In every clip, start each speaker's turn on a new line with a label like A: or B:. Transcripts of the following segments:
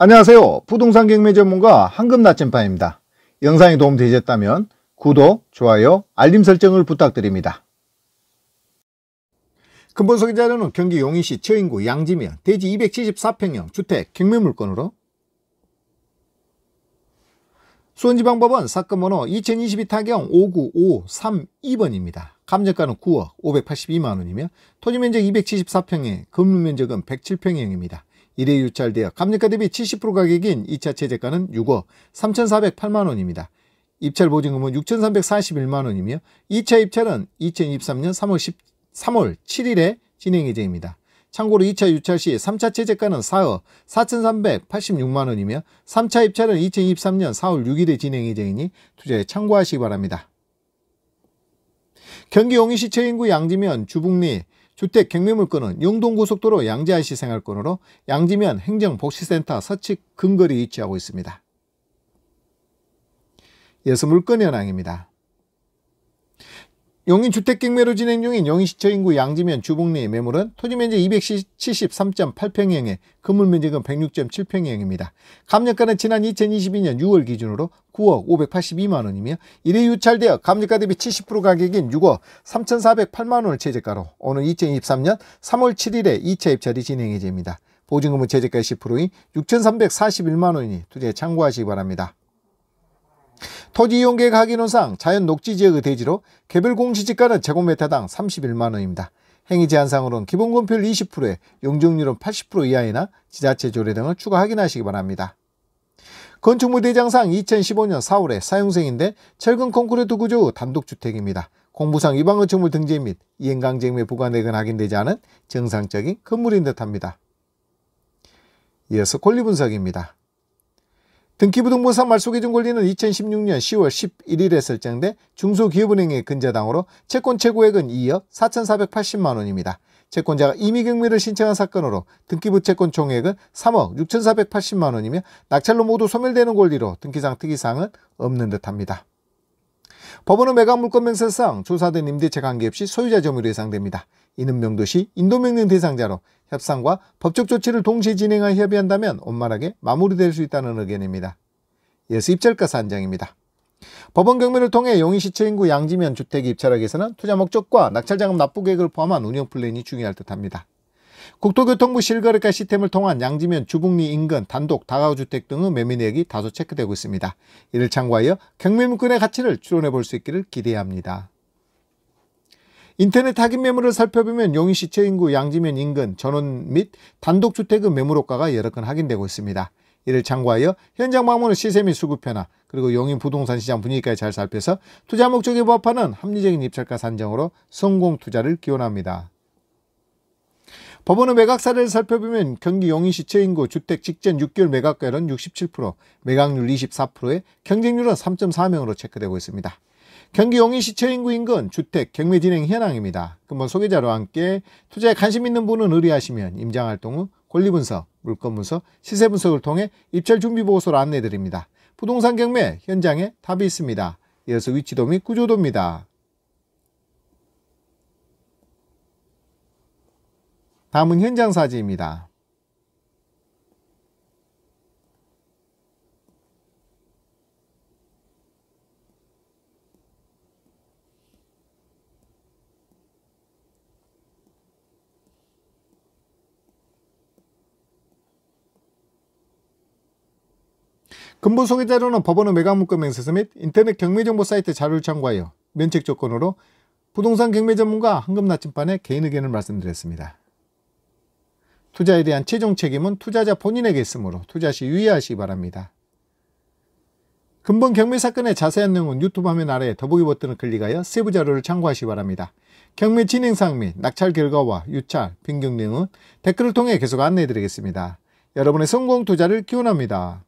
A: 안녕하세요. 부동산 경매 전문가 황금 나침반입니다. 영상이 도움되셨다면 구독, 좋아요, 알림 설정을 부탁드립니다. 근본 소개 자료는 경기 용인시 처인구 양지면 대지 274평형 주택 경매 물건으로 수원지방법원 사건 번호 2022 타경 59532번입니다. 감정가는 9억 582만원이며 토지면적 2 7 4평형 건물면적은 107평형입니다. 1회 유찰되어 감리가 대비 70% 가격인 2차 체제가는 6억 3,408만원입니다. 입찰 보증금은 6,341만원이며 2차 입찰은 2023년 3월, 10, 3월 7일에 진행 예정입니다. 참고로 2차 유찰 시 3차 체제가는 4억 4,386만원이며 3차 입찰은 2023년 4월 6일에 진행 예정이니 투자에 참고하시기 바랍니다. 경기 용인시 최인구 양지면 주북리 주택 경매물건은 영동고속도로 양재 i 시 생활권으로 양지면 행정복지센터 서측 근거리 위치하고 있습니다. 예수물건 현황입니다. 용인 주택 경매로 진행 중인 용인 시처 인구 양지면 주봉리의 매물은 토지 면적 273.8평형에 건물 면적은 106.7평형입니다. 감정가는 지난 2022년 6월 기준으로 9억 582만원이며 이래 유찰되어 감정가 대비 70% 가격인 6억 3,408만원을 최저가로 오는 2023년 3월 7일에 2차 입찰이 진행 예정니다 보증금은 최저가 10%인 6,341만원이니 투자에 참고하시기 바랍니다. 토지 이용 계획 하기론상 자연 녹지 지역의 대지로 개별 공시지가는 제곱미터당 31만원입니다. 행위 제한상으로는 기본금표율 20%에 용적률은 80% 이하이나 지자체 조례 등을 추가 확인하시기 바랍니다. 건축물 대장상 2015년 4월에 사용생인데 철근 콘크리트 구조 단독주택입니다. 공부상 위반 건축물 등재 및이행강제금매 부과내근 확인되지 않은 정상적인 건물인 듯합니다. 이어서 권리분석입니다. 등기부등본상 말소기준 권리는 2016년 10월 11일에 설정돼 중소기업은행의 근저당으로 채권 최고액은 2억 4,480만 원입니다. 채권자가 임의경매를 신청한 사건으로 등기부 채권 총액은 3억 6,480만 원이며 낙찰로 모두 소멸되는 권리로 등기상 특이사항은 없는 듯합니다. 법원은 매각 물건 명세상 조사된 임대차 관계없이 소유자 점유로 예상됩니다. 이는명도시 인도명령 대상자로 협상과 법적 조치를 동시에 진행하여 협의한다면 원만하게 마무리될 수 있다는 의견입니다. 이어서 입찰가 사안장입니다. 법원 경매를 통해 용인시체 인구 양지면 주택 입찰액에서는 투자 목적과 낙찰자금 납부 계획을 포함한 운영 플랜이 중요할 듯합니다. 국토교통부 실거래가 시스템을 통한 양지면 주북리 인근 단독 다가구주택 등의 매매 내역이 다소 체크되고 있습니다. 이를 참고하여 경매문건의 가치를 추론해 볼 수 있기를 기대합니다. 인터넷 타깃 매물을 살펴보면 용인시 최인구 양지면 인근 전원 및 단독주택의 매물호가가 여러 건 확인되고 있습니다. 이를 참고하여 현장 방문을 시세 및 수급 변화 그리고 용인 부동산 시장 분위기까지 잘 살펴서 투자 목적에 부합하는 합리적인 입찰가 산정으로 성공 투자를 기원합니다. 법원의 매각 사례를 살펴보면 경기 용인시 최인구 주택 직전 6개월 매각가율은 67%, 매각률 24%에 경쟁률은 3.4명으로 체크되고 있습니다. 경기 용인시 처인구 인근 주택 경매 진행 현황입니다. 금번 소개자와 함께 투자에 관심 있는 분은 의뢰하시면 임장활동 후 권리분석, 물건분석, 시세분석을 통해 입찰 준비보고서를 안내드립니다. 부동산 경매 현장에 답이 있습니다. 이어서 위치도 및 구조도입니다. 다음은 현장 사지입니다 근본 소개자료는 법원의 매각문건 명세서 및 인터넷 경매정보 사이트 자료를 참고하여 면책 조건으로 부동산 경매 전문가 황금나침반의 개인 의견을 말씀드렸습니다. 투자에 대한 최종 책임은 투자자 본인에게 있으므로 투자 시 유의하시기 바랍니다. 근본 경매 사건의 자세한 내용은 유튜브 화면 아래 더보기 버튼을 클릭하여 세부 자료를 참고하시기 바랍니다. 경매 진행상및 낙찰 결과와 유찰, 변경 내용은 댓글을 통해 계속 안내해 드리겠습니다. 여러분의 성공 투자를 기원합니다.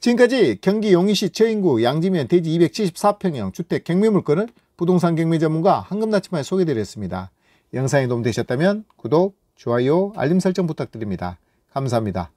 A: 지금까지 경기 용인시 처인구 양지면 대지 274평형 주택 경매물건을 부동산 경매 전문가 한금나치만에 소개드렸습니다. 영상이 도움되셨다면 구독, 좋아요, 알림 설정 부탁드립니다. 감사합니다.